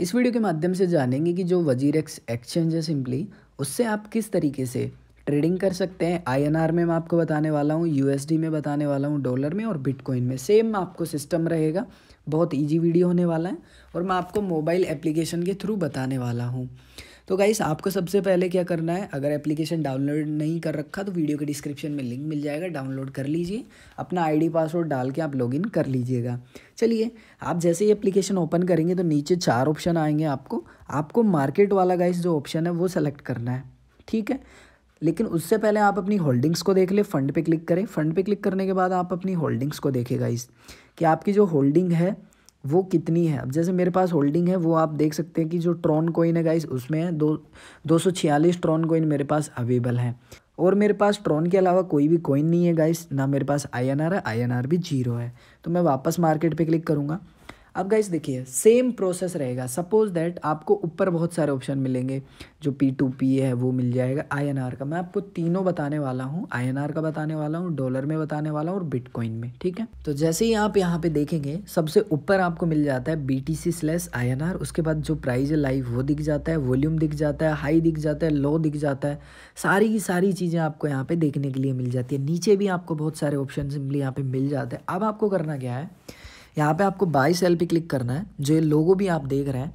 इस वीडियो के माध्यम से जानेंगे कि जो वजीर एक्स एक्सचेंज है सिंपली उससे आप किस तरीके से ट्रेडिंग कर सकते हैं आईएनआर में मैं आपको बताने वाला हूँ यूएसडी में बताने वाला हूँ डॉलर में और बिटकॉइन में सेम आपको सिस्टम रहेगा बहुत इजी वीडियो होने वाला है और मैं आपको मोबाइल एप्लीकेशन के थ्रू बताने वाला हूँ तो गाइस आपको सबसे पहले क्या करना है अगर एप्लीकेशन डाउनलोड नहीं कर रखा तो वीडियो के डिस्क्रिप्शन में लिंक मिल जाएगा डाउनलोड कर लीजिए अपना आईडी पासवर्ड डाल के आप लॉगिन कर लीजिएगा चलिए आप जैसे ही एप्लीकेशन ओपन करेंगे तो नीचे चार ऑप्शन आएंगे आपको आपको मार्केट वाला गाइस जो ऑप्शन है वो सेलेक्ट करना है ठीक है लेकिन उससे पहले आप अपनी होल्डिंग्स को देख ले फंड पे क्लिक करें फंड पे क्लिक करने के बाद आप अपनी होल्डिंग्स को देखेगा इस कि आपकी जो होल्डिंग है वो कितनी है अब जैसे मेरे पास होल्डिंग है वो आप देख सकते हैं कि जो ट्रॉन कोइन है गाइस उसमें है दो दो सौ छियालीस ट्रॉन कोइन मेरे पास अवेलेबल है और मेरे पास ट्रॉन के अलावा कोई भी कोइन नहीं है गाइस ना मेरे पास आई एन आर है आई एन आर भी जीरो है तो मैं वापस मार्केट पे क्लिक करूँगा अब गाइस देखिए सेम प्रोसेस रहेगा सपोज दैट आपको ऊपर बहुत सारे ऑप्शन मिलेंगे जो पी टू पी है वो मिल जाएगा आईएनआर का मैं आपको तीनों बताने वाला हूँ आईएनआर का बताने वाला हूँ डॉलर में बताने वाला हूँ और बिटकॉइन में ठीक है तो जैसे ही आप यहाँ पे देखेंगे सबसे ऊपर आपको मिल जाता है B T C slash I N R उसके बाद जो प्राइज है लाइव वो दिख जाता है वॉल्यूम दिख जाता है हाई दिख जाता है लो दिख जाता है सारी की सारी चीज़ें आपको यहाँ पे देखने के लिए मिल जाती है नीचे भी आपको बहुत सारे ऑप्शन यहाँ पे मिल जाते हैं अब आपको करना क्या है यहाँ पे आपको बाई सेल पे क्लिक करना है जो ये लोगो भी आप देख रहे हैं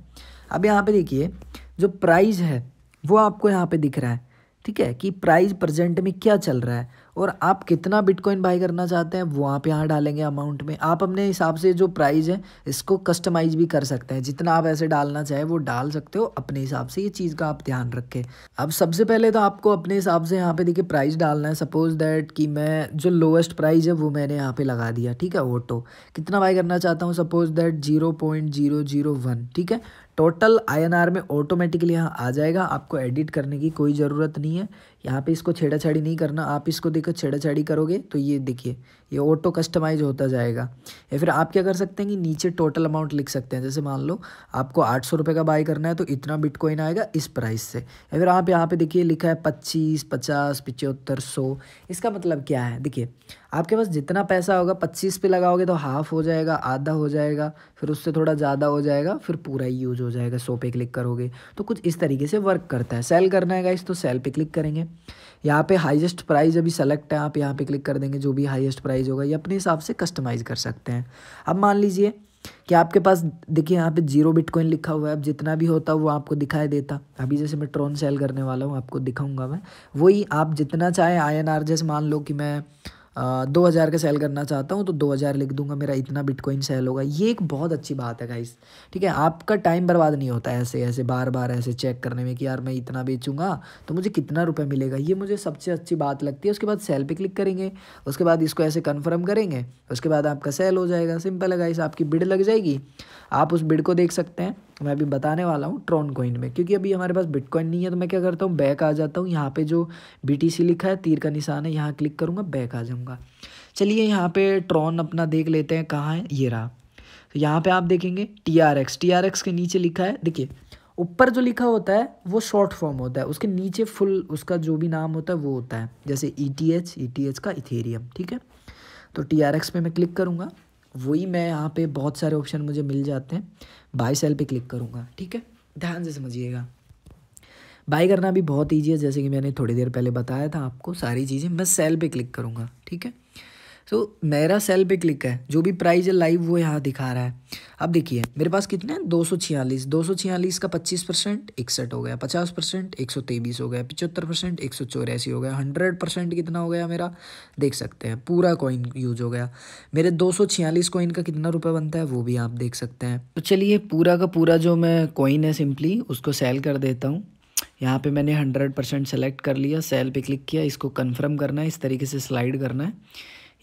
अब यहाँ पे देखिए जो प्राइस है वो आपको यहाँ पे दिख रहा है ठीक है कि प्राइस प्रेजेंट में क्या चल रहा है और आप कितना बिटकॉइन बाई करना चाहते हैं वो आप यहाँ डालेंगे अमाउंट में आप अपने हिसाब से जो प्राइस है इसको कस्टमाइज भी कर सकते हैं जितना आप ऐसे डालना चाहे वो डाल सकते हो अपने हिसाब से ये चीज़ का आप ध्यान रखें अब सबसे पहले तो आपको अपने हिसाब से यहाँ पे देखिए प्राइस डालना है सपोज दैट कि मैं जो लोएस्ट प्राइज़ है वो मैंने यहाँ पर लगा दिया ठीक है ऑटो कितना बाई करना चाहता हूँ suppose that zero point zero zero one ठीक है टोटल आईएनआर में ऑटोमेटिकली यहाँ आ जाएगा आपको एडिट करने की कोई ज़रूरत नहीं है यहाँ पे इसको छेड़ाछाड़ी नहीं करना आप इसको देखो छेड़ाछाड़ी करोगे तो ये देखिए ये ऑटो कस्टमाइज होता जाएगा या फिर आप क्या कर सकते हैं कि नीचे टोटल अमाउंट लिख सकते हैं जैसे मान लो आपको आठ सौ रुपये का बाय करना है तो इतना बिटकॉइन आएगा इस प्राइस से या फिर आप यहाँ पर देखिए लिखा है पच्चीस पचास पिचहत्तर सौ इसका मतलब क्या है देखिए आपके पास जितना पैसा होगा पच्चीस पे लगाओगे तो हाफ हो जाएगा आधा हो जाएगा फिर उससे थोड़ा ज़्यादा हो जाएगा फिर पूरा ही यूज हो जाएगा सो पे क्लिक करोगे तो कुछ इस तरीके से वर्क करता है सेल करना है गाइस तो सेल पे क्लिक करेंगे यहाँ पे हाईएस्ट प्राइस अभी सेलेक्ट है आप यहाँ पे क्लिक कर देंगे जो भी हाईएस्ट प्राइस होगा ये अपने हिसाब से कस्टमाइज़ कर सकते हैं अब मान लीजिए कि आपके पास देखिए यहाँ पे जीरो बिटकॉइन लिखा हुआ है अब जितना भी होता वो आपको दिखाई देता अभी जैसे मैं ट्रॉन सेल करने वाला हूँ आपको दिखाऊंगा मैं वही आप जितना चाहे आई एन जैसे मान लो कि मैं दो हज़ार का सेल करना चाहता हूँ तो दो हज़ार लिख दूंगा मेरा इतना बिटकॉइन सेल होगा ये एक बहुत अच्छी बात है गाइस ठीक है आपका टाइम बर्बाद नहीं होता है ऐसे ऐसे बार बार ऐसे चेक करने में कि यार मैं इतना बेचूंगा तो मुझे कितना रुपये मिलेगा ये मुझे सबसे अच्छी बात लगती है उसके बाद सेल पर क्लिक करेंगे उसके बाद इसको ऐसे कन्फर्म करेंगे उसके बाद आपका सेल हो जाएगा सिंपल है गाइस आपकी बिड लग जाएगी आप उस बिड को देख सकते हैं तो मैं अभी बताने वाला हूँ ट्रॉन कॉइन में क्योंकि अभी हमारे पास बिटकॉइन नहीं है तो मैं क्या करता हूँ बैक आ जाता हूँ यहाँ पे जो बी लिखा है तीर का निशान है यहाँ क्लिक करूँगा बैक आ जाऊँगा चलिए यहाँ पे ट्रॉन अपना देख लेते हैं कहाँ है ये रहा तो यहाँ पर आप देखेंगे T R X T R X के नीचे लिखा है देखिए ऊपर जो लिखा होता है वो शॉर्ट फॉर्म होता है उसके नीचे फुल उसका जो भी नाम होता है वो होता है जैसे E T H E T H का इथेरियम ठीक है तो टी आर एक्स पे मैं क्लिक करूँगा वही मैं यहाँ पे बहुत सारे ऑप्शन मुझे मिल जाते हैं बाय सेल पे क्लिक करूँगा ठीक है ध्यान से समझिएगा बाय करना भी बहुत ईजी है जैसे कि मैंने थोड़ी देर पहले बताया था आपको सारी चीज़ें मैं सेल पे क्लिक करूँगा ठीक है तो मेरा सेल पे क्लिक है जो भी प्राइस है लाइव वो यहाँ दिखा रहा है अब देखिए मेरे पास कितने हैं दो सौ छियालीस दो सौ छियालीस का पच्चीस परसेंट इकसठ हो गया पचास परसेंट एक सौ तेईस हो गया पिचहत्तर परसेंट एक सौ चौरासी हो गया हंड्रेड परसेंट कितना हो गया मेरा देख सकते हैं पूरा कॉइन यूज हो गया मेरे दो सौ छियालीस कॉइन का कितना रुपये बनता है वो भी आप देख सकते हैं तो चलिए पूरा का पूरा जो मैं कॉइन है सिंपली उसको सेल कर देता हूँ यहाँ पे मैंने हंड्रेड परसेंट सेलेक्ट कर लिया सेल पे क्लिक किया इसको कंफर्म करना है इस तरीके से स्लाइड करना है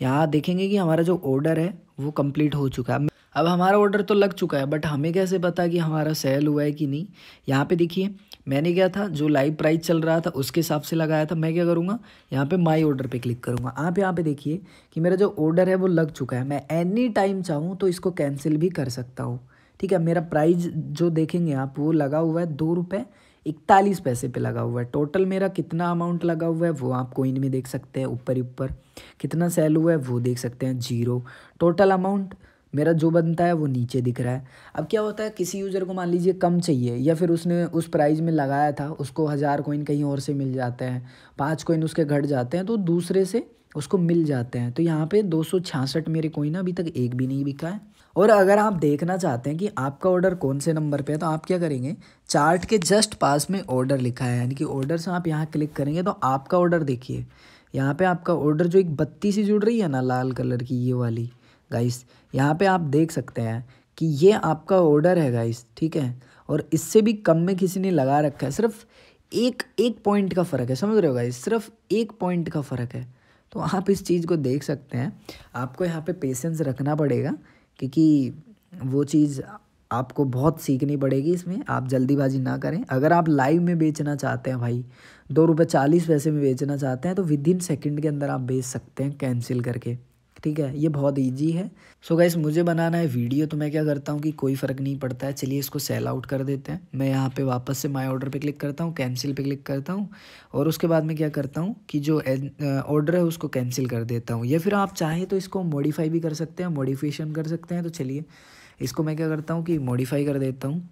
यहाँ देखेंगे कि हमारा जो ऑर्डर है वो कंप्लीट हो चुका है अब हमारा ऑर्डर तो लग चुका है बट हमें कैसे पता कि हमारा सेल हुआ है कि नहीं यहाँ पे देखिए मैंने क्या था जो लाइव प्राइस चल रहा था उसके हिसाब से लगाया था मैं क्या करूँगा यहाँ पे माय ऑर्डर पे क्लिक करूँगा आप यहाँ पे देखिए कि मेरा जो ऑर्डर है वो लग चुका है मैं एनी टाइम चाहूँ तो इसको कैंसिल भी कर सकता हूँ ठीक है मेरा प्राइज जो देखेंगे आप वो लगा हुआ है दो रुपये इकतालीस पैसे पे लगा हुआ है टोटल मेरा कितना अमाउंट लगा हुआ है वो आप कोइन में देख सकते हैं ऊपर ही ऊपर कितना सेल हुआ है वो देख सकते हैं जीरो टोटल अमाउंट मेरा जो बनता है वो नीचे दिख रहा है अब क्या होता है किसी यूज़र को मान लीजिए कम चाहिए या फिर उसने उस प्राइस में लगाया था उसको हज़ार कोइन कहीं और से मिल जाते हैं पाँच कोइन उसके घट जाते हैं तो दूसरे से उसको मिल जाते हैं तो यहाँ पे दो मेरे कोई ना अभी तक एक भी नहीं बिका है और अगर आप देखना चाहते हैं कि आपका ऑर्डर कौन से नंबर पे है तो आप क्या करेंगे चार्ट के जस्ट पास में ऑर्डर लिखा है यानी कि ऑर्डर से आप यहाँ क्लिक करेंगे तो आपका ऑर्डर देखिए यहाँ पे आपका ऑर्डर जो एक बत्ती सी जुड़ रही है ना लाल कलर की ये वाली गाइस यहाँ पे आप देख सकते हैं कि ये आपका ऑर्डर है गाइस ठीक है और इससे भी कम में किसी ने लगा रखा है सिर्फ एक एक पॉइंट का फ़र्क है समझ रहे हो गाइस सिर्फ एक पॉइंट का फ़र्क है तो आप इस चीज़ को देख सकते हैं आपको यहाँ पे पेशेंस रखना पड़ेगा क्योंकि वो चीज़ आपको बहुत सीखनी पड़ेगी इसमें आप जल्दीबाजी ना करें अगर आप लाइव में बेचना चाहते हैं भाई दो रुपये चालीस पैसे में बेचना चाहते हैं तो विद इन सेकेंड के अंदर आप बेच सकते हैं कैंसिल करके ठीक है ये बहुत ईजी है सो so गाइस मुझे बनाना है वीडियो तो मैं क्या करता हूँ कि कोई फ़र्क नहीं पड़ता है चलिए इसको सेल आउट कर देते हैं मैं यहाँ पे वापस से माय ऑर्डर पे क्लिक करता हूँ कैंसिल पे क्लिक करता हूँ और उसके बाद मैं क्या करता हूँ कि जो ऑर्डर है उसको कैंसिल कर देता हूँ या फिर आप चाहें तो इसको मॉडिफाई भी कर सकते हैं मॉडिफिकेशन कर सकते हैं तो चलिए इसको मैं क्या करता हूँ कि मॉडिफाई कर देता हूँ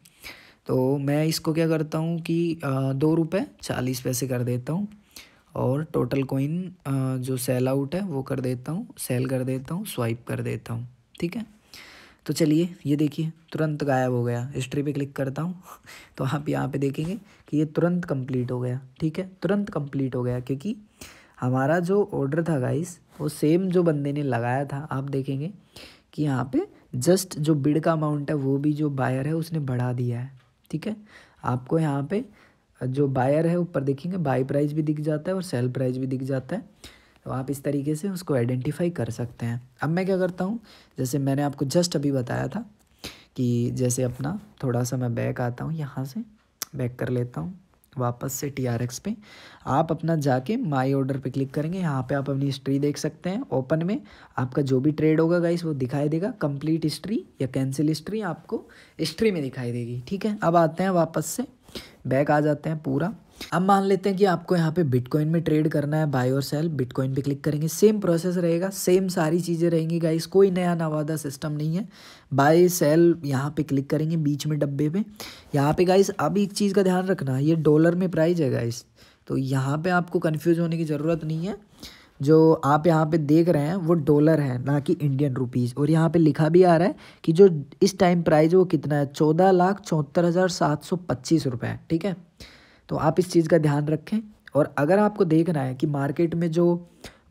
तो मैं इसको क्या करता हूँ कि दो रुपये चालीस पैसे कर देता हूँ और टोटल कॉइन जो सेल आउट है वो कर देता हूँ सेल कर देता हूँ स्वाइप कर देता हूँ ठीक है तो चलिए ये देखिए तुरंत गायब हो गया हिस्ट्री पे क्लिक करता हूँ तो आप यहाँ पे देखेंगे कि ये तुरंत कंप्लीट हो गया ठीक है तुरंत कंप्लीट हो गया क्योंकि हमारा जो ऑर्डर था गाइस वो सेम जो बंदे ने लगाया था आप देखेंगे कि यहाँ पे जस्ट जो बिड का अमाउंट है वो भी जो बायर है उसने बढ़ा दिया है ठीक है आपको यहाँ पर जो बायर है ऊपर देखेंगे बाई प्राइस भी दिख जाता है और सेल प्राइस भी दिख जाता है तो आप इस तरीके से उसको आइडेंटिफाई कर सकते हैं अब मैं क्या करता हूँ जैसे मैंने आपको जस्ट अभी बताया था कि जैसे अपना थोड़ा सा मैं बैक आता हूँ यहाँ से बैक कर लेता हूँ वापस से टी आर एक्स पे आप अपना जाके माई ऑर्डर पे क्लिक करेंगे यहाँ पे आप अपनी हिस्ट्री देख सकते हैं ओपन में आपका जो भी ट्रेड होगा गाइस वो दिखाई देगा कंप्लीट हिस्ट्री या कैंसिल हिस्ट्री आपको हिस्ट्री में दिखाई देगी ठीक है अब आते हैं वापस से बैक आ जाते हैं पूरा अब मान लेते हैं कि आपको यहाँ पे बिटकॉइन में ट्रेड करना है बाय और सेल बिटकॉइन पे क्लिक करेंगे सेम प्रोसेस रहेगा सेम सारी चीज़ें रहेंगी गाइस कोई नया नवादा सिस्टम नहीं है बाय सेल यहाँ पे क्लिक करेंगे बीच में डब्बे पे यहाँ पे गाइस अब एक चीज़ का ध्यान रखना ये डॉलर में प्राइज है गाइस तो यहाँ पर आपको कन्फ्यूज़ होने की ज़रूरत नहीं है जो आप यहाँ पे देख रहे हैं वो डॉलर है ना कि इंडियन रुपीज़ और यहाँ पे लिखा भी आ रहा है कि जो इस टाइम प्राइस है वो कितना है चौदह लाख चौहत्तर हज़ार सात सौ पच्चीस रुपये ठीक है तो आप इस चीज़ का ध्यान रखें और अगर आपको देखना है कि मार्केट में जो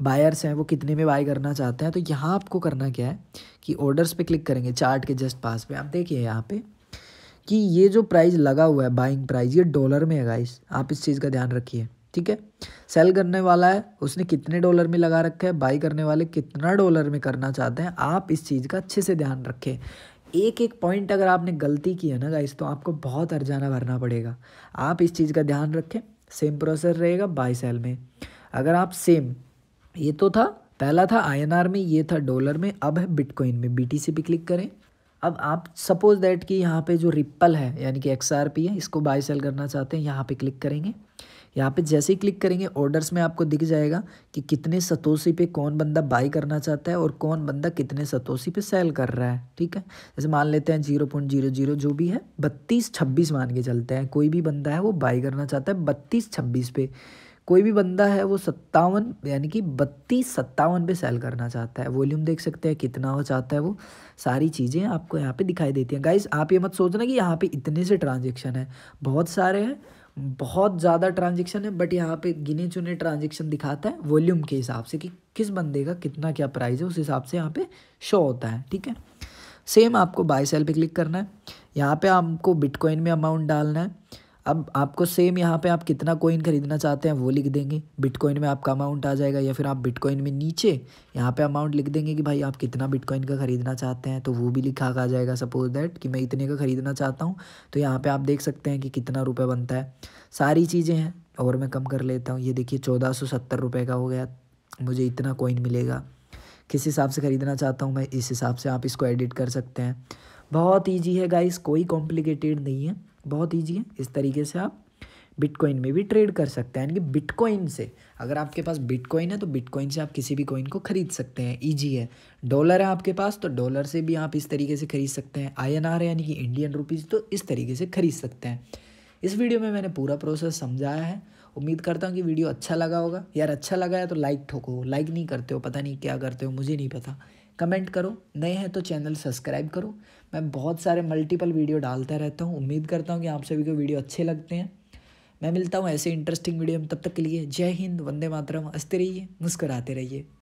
बायर्स हैं वो कितने में बाई करना चाहते हैं तो यहाँ आपको करना क्या है कि ऑर्डर्स पर क्लिक करेंगे चार्ट के जस्ट पास पर आप देखिए यहाँ पर कि ये जो प्राइस लगा हुआ है बाइंग प्राइस ये डॉलर में है गाइस आप इस चीज़ का ध्यान रखिए ठीक है सेल करने वाला है उसने कितने डॉलर में लगा रखा है बाई करने वाले कितना डॉलर में करना चाहते हैं आप इस चीज़ का अच्छे से ध्यान रखें एक एक पॉइंट अगर आपने गलती की है ना गाइस तो आपको बहुत अर्जाना भरना पड़ेगा आप इस चीज़ का ध्यान रखें सेम प्रोसेस रहेगा बाई सेल में अगर आप सेम ये तो था पहला था आई में ये था डॉलर में अब है बिटकॉइन में बी पे क्लिक करें अब आप सपोज दैट कि यहाँ पे जो रिप्पल है यानी कि एक्स है इसको बाई सेल करना चाहते हैं यहाँ पे क्लिक करेंगे यहाँ पे जैसे ही क्लिक करेंगे ऑर्डर्स में आपको दिख जाएगा कि कितने सतोसी पे कौन बंदा बाई करना चाहता है और कौन बंदा कितने सतोसी पे सेल कर रहा है ठीक है जैसे मान लेते हैं जीरो पॉइंट जीरो जीरो जो भी है बत्तीस छब्बीस मान के चलते हैं कोई भी बंदा है वो बाई करना चाहता है बत्तीस छब्बीस पे कोई भी बंदा है वो सत्तावन यानी कि बत्तीस सत्तावन पे सेल करना चाहता है वॉल्यूम देख सकते हैं कितना हो चाहता है वो सारी चीज़ें आपको यहाँ पे दिखाई देती हैं गाइज आप ये मत सोचना कि यहाँ पे इतने से ट्रांजेक्शन है बहुत सारे हैं बहुत ज़्यादा ट्रांजेक्शन है बट यहाँ पे गिने चुने ट्रांजेक्शन दिखाता है वॉल्यूम के हिसाब से कि किस बंदे का कितना क्या प्राइस है उस हिसाब से यहाँ पे शो होता है ठीक है सेम आपको बाय सेल पे क्लिक करना है यहाँ पे आपको बिटकॉइन में अमाउंट डालना है अब आपको सेम यहाँ पे आप कितना कोइन ख़रीदना चाहते हैं वो लिख देंगे बिटकॉइन में आपका अमाउंट आ जाएगा या फिर आप बिटकॉइन में नीचे यहाँ पे अमाउंट लिख देंगे कि भाई आप कितना बिटकॉइन का ख़रीदना चाहते हैं तो वो भी लिखा आ जाएगा सपोज दैट कि मैं इतने का ख़रीदना चाहता हूँ तो यहाँ पर आप देख सकते हैं कि कितना रुपये बनता है सारी चीज़ें हैं और मैं कम कर लेता हूँ ये देखिए चौदह सौ सत्तर रुपये का हो गया मुझे इतना कोइन मिलेगा किस हिसाब से ख़रीदना चाहता हूँ मैं इस हिसाब से आप इसको एडिट कर सकते हैं बहुत ईजी है गाइस कोई कॉम्प्लिकेटेड नहीं है बहुत ईजी है इस तरीके से आप बिटकॉइन में भी ट्रेड कर सकते हैं यानी कि बिटकॉइन से अगर आपके पास बिटकॉइन है तो बिटकॉइन से आप किसी भी कॉइन को खरीद सकते हैं ईजी है डॉलर है आपके पास तो डॉलर से भी आप इस तरीके से खरीद सकते हैं आई एन आर यानी कि इंडियन रुपीज़ तो इस तरीके से खरीद सकते हैं इस वीडियो में मैंने पूरा प्रोसेस समझाया है उम्मीद करता हूँ कि वीडियो अच्छा लगा होगा यार अच्छा लगा है तो लाइक ठोको लाइक नहीं करते हो पता नहीं क्या करते हो मुझे नहीं पता कमेंट करो नए हैं तो चैनल सब्सक्राइब करो मैं बहुत सारे मल्टीपल वीडियो डालता रहता हूँ उम्मीद करता हूँ कि आप सभी को वीडियो अच्छे लगते हैं मैं मिलता हूँ ऐसे इंटरेस्टिंग वीडियो में तब तक के लिए जय हिंद वंदे मातरम हंसते रहिए मुस्कराते रहिए